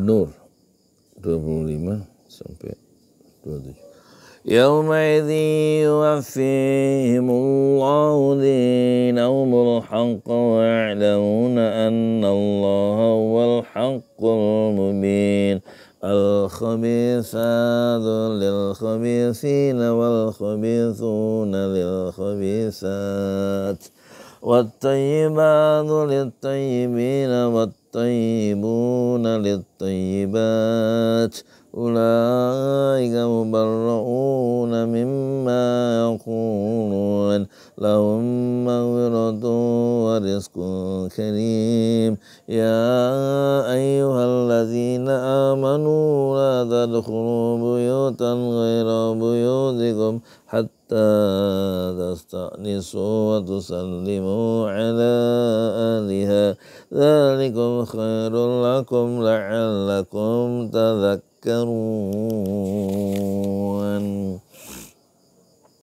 Nur 25 sampai 27 يومئذ يوفيهم الله دينهم الحق ويعلمون أن الله هو الحق المبين الخبيثات للخبيثين والخبيثون للخبيثات والطيبات للطيبين الطيبات أولئك مبرؤون مما يقولون لهم مغفرة ورزق كريم يا أيها الذين آمنوا لا تدخلوا بيوتا غير بيوتكم حتى تستأنسوا وتسلموا على أمثالها ذلكم خير لكم لعلكم تذكرون